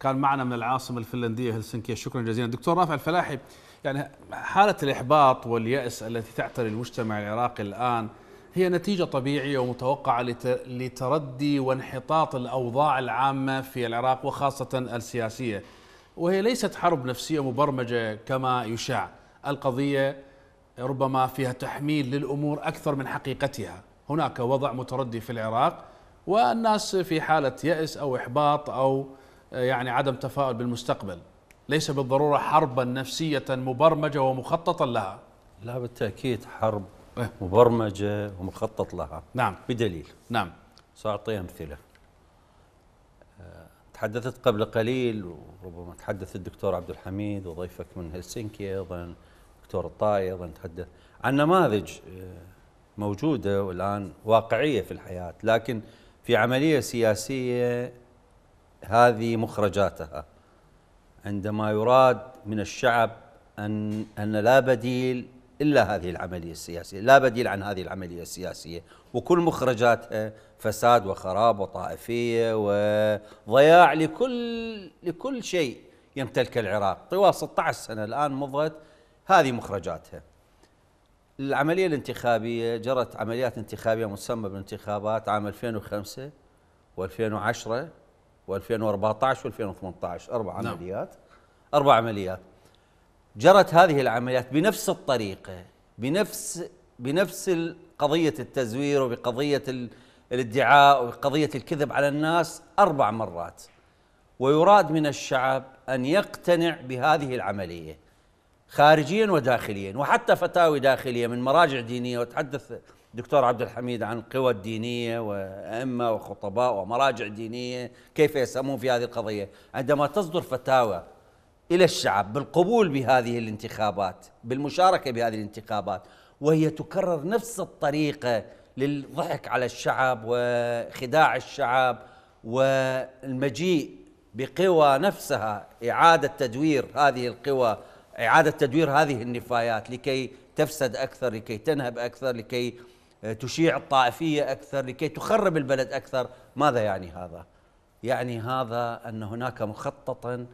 S1: كان معنا من العاصمة الفنلندية هلسنكي شكرا جزيلا دكتور رافع الفلاحي يعني حالة الإحباط واليأس التي تعتري المجتمع العراقي الآن هي نتيجة طبيعية ومتوقعة لتردي وانحطاط الأوضاع العامة في العراق وخاصة السياسية وهي ليست حرب نفسية مبرمجة كما يشاع القضية ربما فيها تحميل للأمور أكثر من حقيقتها هناك وضع متردي في العراق والناس في حالة يأس أو إحباط أو يعني عدم تفاؤل بالمستقبل ليس بالضرورة حربا نفسية مبرمجة ومخططا لها
S3: لا بالتأكيد حرب إيه. مبرمجة ومخطط لها نعم بدليل نعم سأعطي أمثلة آه، تحدثت قبل قليل وربما تحدث الدكتور عبد الحميد وضيفك من هلسنكي أيضا دكتور الطائي أيضا تحدث عن نماذج آه، موجودة والآن واقعية في الحياة لكن في عملية سياسية هذه مخرجاتها عندما يراد من الشعب أن, أن لا بديل إلا هذه العملية السياسية لا بديل عن هذه العملية السياسية وكل مخرجاتها فساد وخراب وطائفية وضياع لكل, لكل شيء يمتلك العراق طوال 16 سنة الآن مضت هذه مخرجاتها العملية الانتخابية جرت عمليات انتخابية مسمى بالانتخابات عام 2005 و2010 و2014 و2018 أربع نعم. عمليات أربع عمليات جرت هذه العمليات بنفس الطريقه بنفس بنفس قضيه التزوير وبقضيه الادعاء وقضية الكذب على الناس أربع مرات ويراد من الشعب أن يقتنع بهذه العملية خارجيا وداخليا وحتى فتاوي داخلية من مراجع دينية وتحدث دكتور عبد الحميد عن قوى الدينية وأئمة وخطباء ومراجع دينية كيف يسهمون في هذه القضية عندما تصدر فتاوى الى الشعب بالقبول بهذه الانتخابات بالمشاركه بهذه الانتخابات وهي تكرر نفس الطريقه للضحك على الشعب وخداع الشعب والمجيء بقوى نفسها اعاده تدوير هذه القوى اعاده تدوير هذه النفايات لكي تفسد اكثر لكي تنهب اكثر لكي تشيع الطائفيه اكثر لكي تخرب البلد اكثر ماذا يعني هذا يعني هذا ان هناك مخططا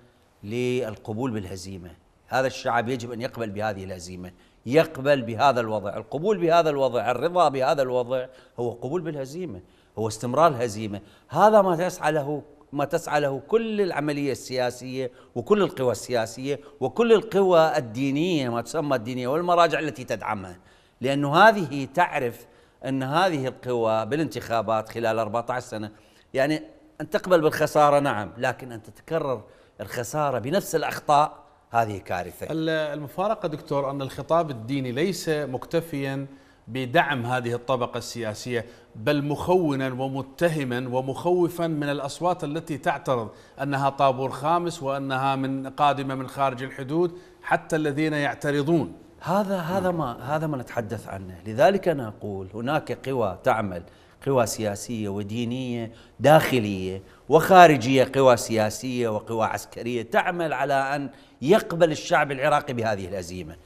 S3: للقبول بالهزيمه هذا الشعب يجب ان يقبل بهذه الهزيمه يقبل بهذا الوضع القبول بهذا الوضع الرضا بهذا الوضع هو قبول بالهزيمه هو استمرار الهزيمه هذا ما تسعى له ما تسعى له كل العمليه السياسيه وكل القوى السياسيه وكل القوى الدينيه ما تسمى الدينيه والمراجع التي تدعمها لانه هذه تعرف ان هذه القوى بالانتخابات خلال 14 سنه يعني ان تقبل بالخساره نعم لكن ان تتكرر الخسارة بنفس الأخطاء هذه كارثة المفارقة دكتور أن الخطاب الديني ليس مكتفيا
S1: بدعم هذه الطبقة السياسية بل مخونا ومتهما ومخوفا من الأصوات التي تعترض أنها طابور خامس وأنها من قادمة
S3: من خارج الحدود حتى الذين يعترضون هذا هذا ما هذا ما نتحدث عنه لذلك أنا أقول هناك قوى تعمل قوى سياسية ودينية داخلية وخارجية قوى سياسية وقوى عسكرية تعمل على أن يقبل الشعب العراقي بهذه الأزيمة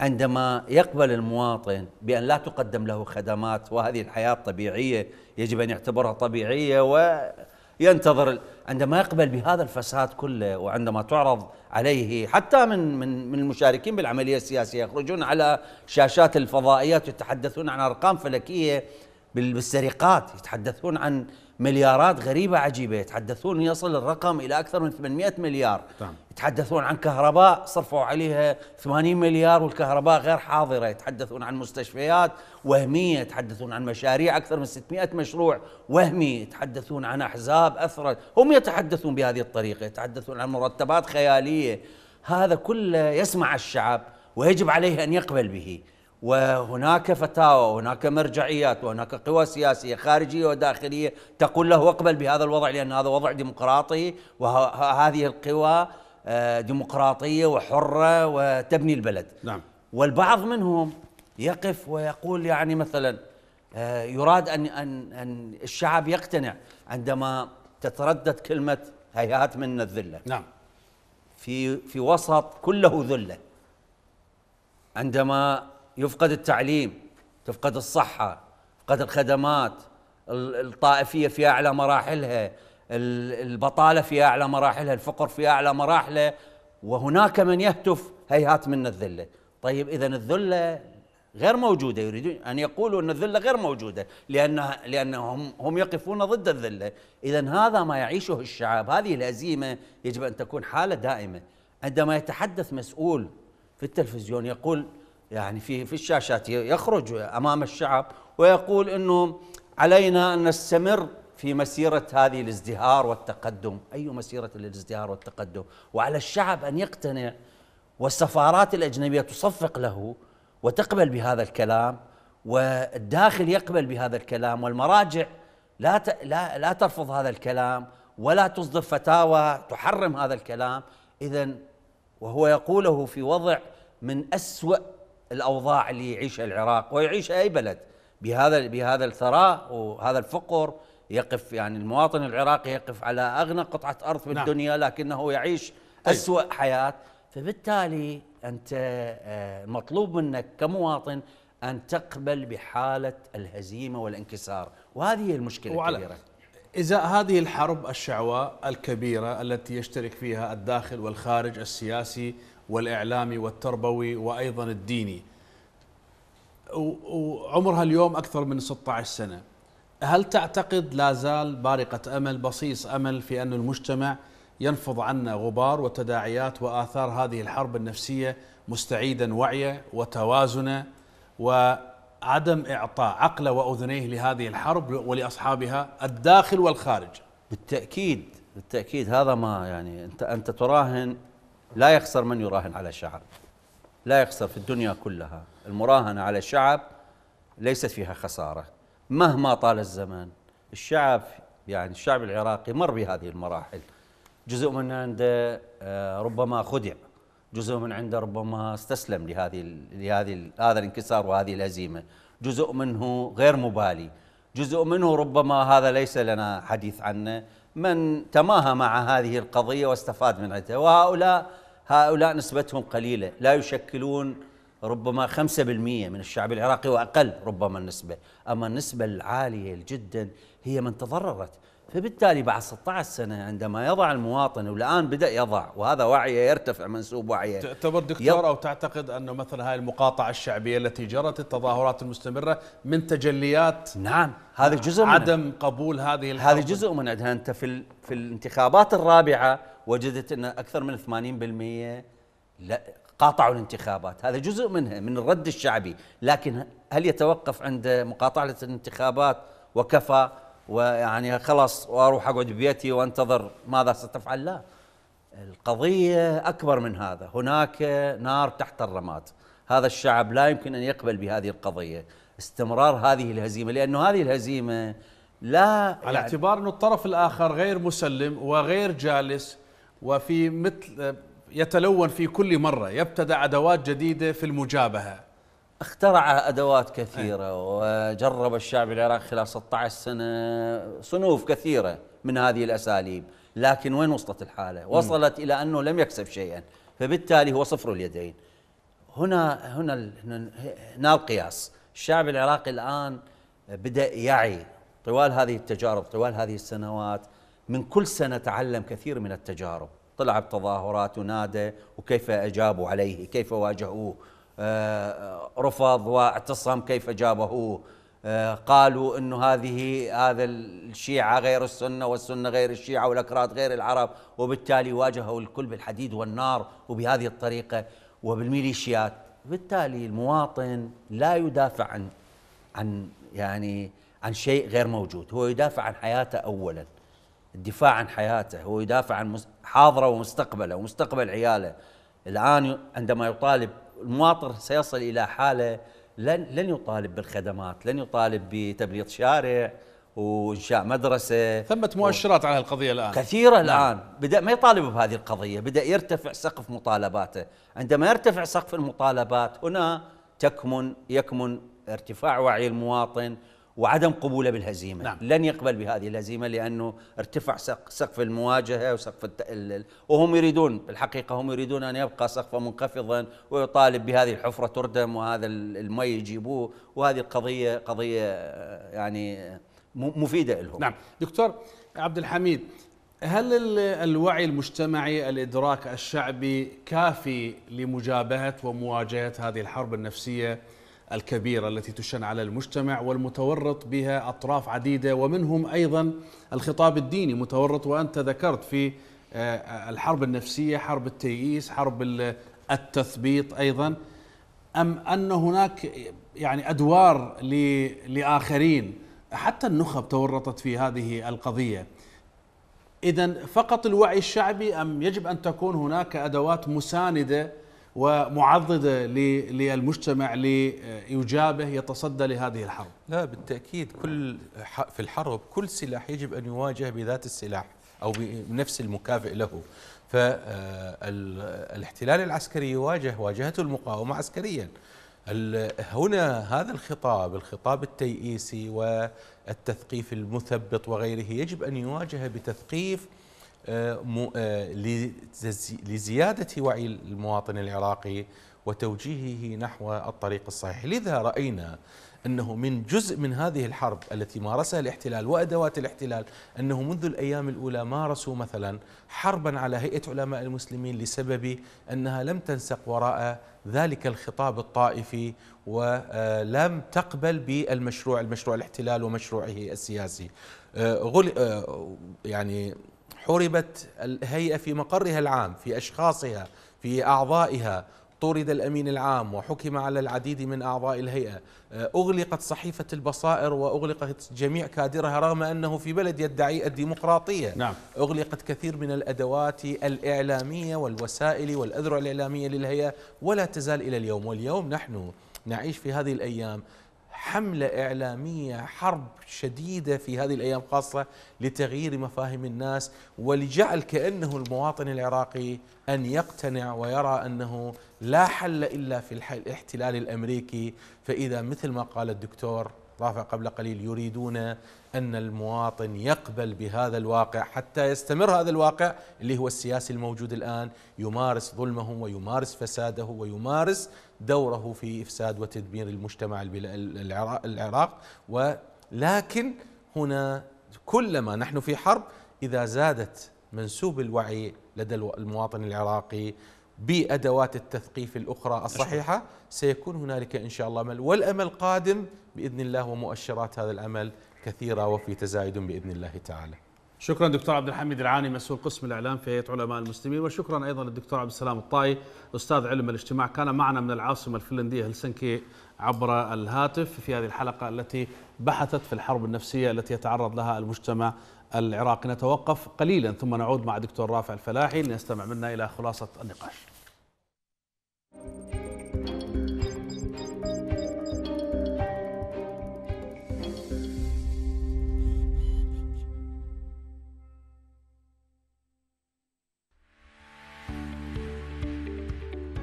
S3: عندما يقبل المواطن بأن لا تقدم له خدمات وهذه الحياة طبيعية يجب أن يعتبرها طبيعية وينتظر عندما يقبل بهذا الفساد كله وعندما تعرض عليه حتى من من من المشاركين بالعملية السياسية يخرجون على شاشات الفضائيات يتحدثون عن أرقام فلكية بالسرقات يتحدثون عن مليارات غريبة عجيبة يتحدثون يصل الرقم إلى أكثر من 800 مليار طبعا. يتحدثون عن كهرباء صرفوا عليها 80 مليار والكهرباء غير حاضرة يتحدثون عن مستشفيات وهمية يتحدثون عن مشاريع أكثر من 600 مشروع وهمي يتحدثون عن أحزاب أثرت هم يتحدثون بهذه الطريقة يتحدثون عن مرتبات خيالية هذا كله يسمع الشعب ويجب عليه أن يقبل به وهناك فتاوى وهناك مرجعيات وهناك قوى سياسيه خارجيه وداخليه تقول له اقبل بهذا الوضع لان هذا وضع ديمقراطي وهذه القوى آه، ديمقراطيه وحره وتبني البلد. نعم. والبعض منهم يقف ويقول يعني مثلا آه، يراد ان ان ان الشعب يقتنع عندما تتردد كلمه هيهات منا الذله. نعم. في في وسط كله ذله. عندما يفقد التعليم تفقد الصحة تفقد الخدمات الطائفية في أعلى مراحلها البطالة في أعلى مراحلها الفقر في أعلى مراحله وهناك من يهتف هيهات منا الذلة طيب إذا الذلة غير موجودة يريدون أن يقولوا أن الذلة غير موجودة لأنها لأنهم هم يقفون ضد الذلة إذا هذا ما يعيشه الشعب هذه الهزيمة يجب أن تكون حالة دائمة عندما يتحدث مسؤول في التلفزيون يقول يعني في في الشاشات يخرج امام الشعب ويقول انه علينا ان نستمر في مسيره هذه الازدهار والتقدم، اي مسيره الازدهار والتقدم، وعلى الشعب ان يقتنع والسفارات الاجنبيه تصفق له وتقبل بهذا الكلام والداخل يقبل بهذا الكلام والمراجع لا لا لا ترفض هذا الكلام ولا تصدر فتاوى تحرم هذا الكلام، اذا وهو يقوله في وضع من أسوأ الاوضاع اللي يعيشها العراق ويعيشها اي بلد بهذا بهذا الثراء وهذا الفقر يقف يعني المواطن العراقي يقف على اغنى قطعه ارض في نعم. الدنيا لكنه يعيش طيب. اسوء حياه فبالتالي انت آه، مطلوب منك كمواطن ان تقبل بحاله الهزيمه والانكسار وهذه هي المشكله وعلى الكبيره
S1: إذا هذه الحرب الشعواء الكبيرة التي يشترك فيها الداخل والخارج السياسي والإعلامي والتربوي وأيضا الديني وعمرها اليوم أكثر من 16 سنة هل تعتقد لا زال بارقة أمل بصيص أمل في أن المجتمع ينفض عنا غبار وتداعيات وآثار هذه الحرب النفسية مستعيدا وعيه وتوازنه وعدم إعطاء عقله وأذنيه لهذه الحرب ولأصحابها الداخل والخارج
S3: بالتأكيد بالتأكيد هذا ما يعني أنت أنت تراهن لا يخسر من يراهن على الشعب لا يخسر في الدنيا كلها المراهنة على الشعب ليست فيها خسارة مهما طال الزمن الشعب يعني الشعب العراقي مر بهذه المراحل جزء من عنده آه، ربما خدع جزء من عنده ربما استسلم لهذه لهذه هذا الانكسار وهذه الهزيمه جزء منه غير مبالي جزء منه ربما هذا ليس لنا حديث عنه من تماهى مع هذه القضية واستفاد من عدة وهؤلاء هؤلاء نسبتهم قليلة لا يشكلون ربما 5% من الشعب العراقي وأقل ربما النسبة أما النسبة العالية جدا هي من تضررت فبالتالي بعد 16 سنه عندما يضع المواطن والان بدا يضع وهذا وعيه يرتفع منسوب وعيه تعتبر دكتور او تعتقد أن مثلا هذه المقاطعه الشعبيه التي جرت التظاهرات المستمره من تجليات نعم هذا جزء من عدم قبول هذه الحرب هذا جزء من عندها انت في في الانتخابات الرابعه وجدت ان اكثر من 80% لا قاطعوا الانتخابات هذا جزء منها من الرد الشعبي لكن هل يتوقف عند مقاطعه الانتخابات وكفى ويعني خلاص واروح اقعد ببيتي وانتظر ماذا ستفعل لا القضيه اكبر من هذا هناك نار تحت الرماد هذا الشعب لا يمكن ان يقبل بهذه القضيه استمرار هذه الهزيمه لانه هذه الهزيمه لا على يعني اعتبار انه الطرف الاخر غير مسلم وغير جالس وفي مثل يتلون
S1: في كل مره يبتدع ادوات جديده في المجابهه
S3: اخترع ادوات كثيره إيه. وجرب الشعب العراقي خلال 16 سنه صنوف كثيره من هذه الاساليب، لكن وين وصلت الحاله؟ وصلت الى انه لم يكسب شيئا، فبالتالي هو صفر اليدين. هنا هنا هنا القياس، الشعب العراقي الان بدا يعي طوال هذه التجارب، طوال هذه السنوات من كل سنه تعلم كثير من التجارب، طلع بتظاهرات ونادى وكيف اجابوا عليه، كيف واجهوه آه، رفض واعتصم كيف جابه آه، قالوا انه هذه هذا الشيعه غير السنه والسنه غير الشيعه والاكراد غير العرب وبالتالي واجهوا الكل بالحديد والنار وبهذه الطريقه وبالميليشيات بالتالي المواطن لا يدافع عن عن يعني عن شيء غير موجود هو يدافع عن حياته اولا الدفاع عن حياته هو يدافع عن حاضره ومستقبله ومستقبل عياله الان عندما يطالب المواطن سيصل إلى حالة لن لن يطالب بالخدمات لن يطالب بتبليط شارع وانشاء مدرسه ثمة مؤشرات و... على القضيه الان كثيره نعم. الان بدا ما يطالب بهذه القضيه بدا يرتفع سقف مطالباته عندما يرتفع سقف المطالبات هنا تكمن يكمن ارتفاع وعي المواطن وعدم قبوله بالهزيمه نعم. لن يقبل بهذه الهزيمه لانه ارتفع سقف المواجهه وسقف التقلل. وهم يريدون بالحقيقه هم يريدون ان يبقى سقفه منخفضا ويطالب بهذه الحفره تردم وهذا المي يجيبوه وهذه القضيه قضيه آه، يعني آه، مفيده لهم نعم دكتور
S1: عبد الحميد هل الوعي المجتمعي الادراك الشعبي كافي لمجابهه ومواجهه هذه الحرب النفسيه الكبيرة التي تشن على المجتمع والمتورط بها أطراف عديدة ومنهم أيضا الخطاب الديني متورط وأنت ذكرت في آه، الحرب النفسية حرب التيئيس حرب التثبيط أيضا أم أن هناك يعني أدوار لآخرين حتى النخب تورطت في هذه القضية إذا فقط الوعي الشعبي أم يجب أن تكون هناك أدوات مساندة ومعضدة للمجتمع لإيجابه
S4: يتصدى لهذه الحرب لا بالتأكيد كل في الحرب كل سلاح يجب أن يواجه بذات السلاح أو بنفس المكافئ له فالاحتلال آه، العسكري يواجه واجهته المقاومة عسكريا هنا هذا الخطاب الخطاب التيئيسي والتثقيف المثبط وغيره يجب أن يواجه بتثقيف آه، آه، لزيادة وعي المواطن العراقي وتوجيهه نحو الطريق الصحيح لذا رأينا أنه من جزء من هذه الحرب التي مارسها الاحتلال وأدوات الاحتلال أنه منذ الأيام الأولى مارسوا مثلا حربا على هيئة علماء المسلمين لسبب أنها لم تنسق وراء ذلك الخطاب الطائفي ولم آه، تقبل بالمشروع المشروع الاحتلال ومشروعه السياسي يعني حُربت الهيئة في مقرها العام في أشخاصها في أعضائها طرد الأمين العام وحكم على العديد من أعضاء الهيئة آه، أغلقت صحيفة البصائر وأغلقت جميع كادرها رغم أنه في بلد يدعي الديمقراطية نعم. أغلقت كثير من الأدوات الإعلامية والوسائل والأذرع الإعلامية للهيئة ولا تزال إلى اليوم واليوم نحن نعيش في هذه الأيام حملة إعلامية حرب شديدة في هذه الأيام خاصة لتغيير مفاهيم الناس ولجعل كأنه المواطن العراقي أن يقتنع ويرى أنه لا حل إلا في الاحتلال الأمريكي فإذا مثل ما قال الدكتور رافع قبل قليل يريدون أن المواطن يقبل بهذا الواقع حتى يستمر هذا الواقع اللي هو السياسي الموجود الآن يمارس ظلمه ويمارس فساده ويمارس دوره في إفساد وتدمير المجتمع العراق ولكن هنا كلما نحن في حرب إذا زادت منسوب الوعي لدى المواطن العراقي بادوات التثقيف الاخرى الصحيحه سيكون هنالك ان شاء الله امل والامل قادم باذن الله ومؤشرات هذا الامل كثيره وفي تزايد باذن الله تعالى شكرا دكتور عبد الحميد العاني مسؤول قسم الاعلام في هيئه علماء المسلمين وشكرا ايضا للدكتور عبد السلام الطائي
S1: استاذ علم الاجتماع كان معنا من العاصمه الفنلنديه هلسنكي عبر الهاتف في هذه الحلقه التي بحثت في الحرب النفسيه التي يتعرض لها المجتمع العراقي نتوقف قليلا ثم نعود مع دكتور رافع الفلاحي لنستمع منا الى خلاصه النقاش.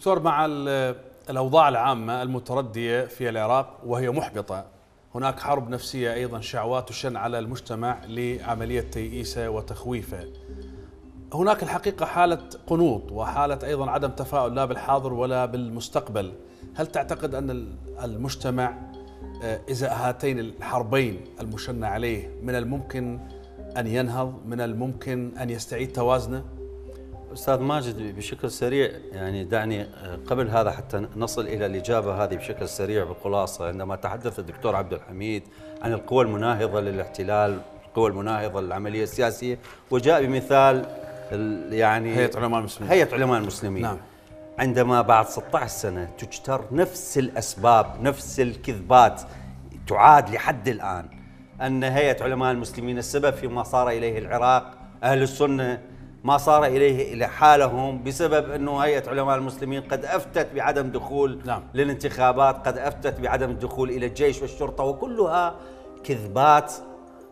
S1: دكتور مع الأوضاع العامة المتردية في العراق وهي محبطة هناك حرب نفسية أيضا شعوات تشن على المجتمع لعملية تيئيسه وتخويفه هناك الحقيقة حالة قنوط وحالة أيضا عدم تفاؤل لا بالحاضر ولا بالمستقبل هل تعتقد أن المجتمع إذا آه، هاتين الحربين المشنة عليه من الممكن
S3: أن ينهض من الممكن أن يستعيد توازنه استاذ ماجد بشكل سريع يعني دعني آه، قبل هذا حتى نصل الى الاجابه هذه بشكل سريع بخلاصه عندما تحدث الدكتور عبد الحميد عن القوى المناهضه للاحتلال القوى المناهضه للعمليه السياسيه وجاء بمثال يعني هيئه علماء المسلمين هيئه علماء المسلمين نعم عندما بعد 16 سنه تجتر نفس الاسباب نفس الكذبات تعاد لحد الان ان هيئه علماء المسلمين السبب فيما صار اليه العراق اهل السنه ما صار اليه الى حالهم بسبب انه هيئه علماء المسلمين قد افتت بعدم دخول نعم. للانتخابات، قد افتت بعدم الدخول الى الجيش والشرطه وكلها كذبات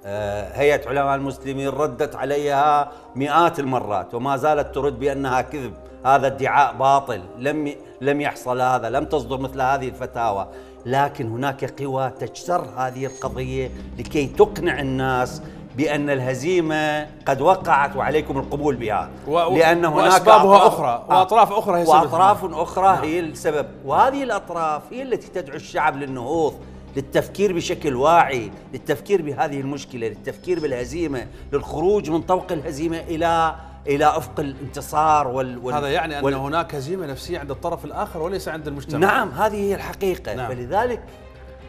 S3: آه، هيئه علماء المسلمين ردت عليها مئات المرات وما زالت ترد بانها كذب، هذا ادعاء باطل، لم لم يحصل هذا، لم تصدر مثل هذه الفتاوى، لكن هناك قوى تجسر هذه القضيه لكي تقنع الناس بأن الهزيمة قد وقعت وعليكم القبول بها و... لأن هناك وأسبابها أطراف أخرى آه. وأطراف أخرى هي وأطراف أخرى نعم. هي السبب وهذه الأطراف هي التي تدعو الشعب للنهوض للتفكير بشكل واعي للتفكير بهذه المشكلة للتفكير بالهزيمة للخروج من طوق الهزيمة إلى الى افق الانتصار وال, وال هذا يعني ان وال هناك هزيمه نفسيه عند الطرف الاخر وليس عند المجتمع نعم هذه هي الحقيقه نعم. فلذلك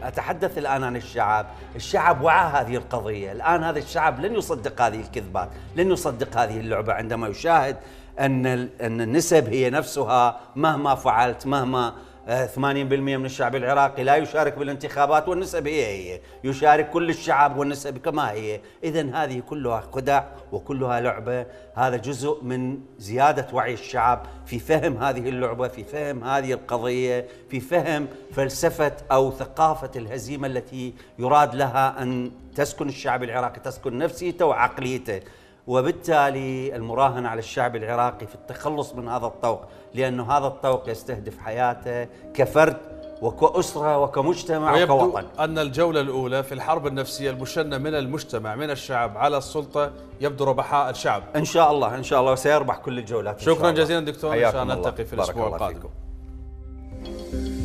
S3: أتحدث الآن عن الشعب الشعب وعى هذه القضية الآن هذا الشعب لن يصدق هذه الكذبات لن يصدق هذه اللعبة عندما يشاهد أن النسب هي نفسها مهما فعلت مهما 80% من الشعب العراقي لا يشارك بالانتخابات والنسب هي هي يشارك كل الشعب والنسب كما هي إذا هذه كلها خدع وكلها لعبة هذا جزء من زيادة وعي الشعب في فهم هذه اللعبة في فهم هذه القضية في فهم فلسفة أو ثقافة الهزيمة التي يراد لها أن تسكن الشعب العراقي تسكن نفسيته وعقليته وبالتالي المراهنة على الشعب العراقي في التخلص من هذا الطوق لأنه هذا الطوق يستهدف حياته كفرد وكأسرة وكمجتمع ويبدو وكوطن
S1: أن الجولة الأولى في الحرب النفسية المشنة من المجتمع من الشعب
S3: على السلطة يبدو ربحاء الشعب إن شاء الله إن شاء الله وسيربح كل الجولات شكرا جزيلا دكتور إن شاء الله نلتقي في الأسبوع القادم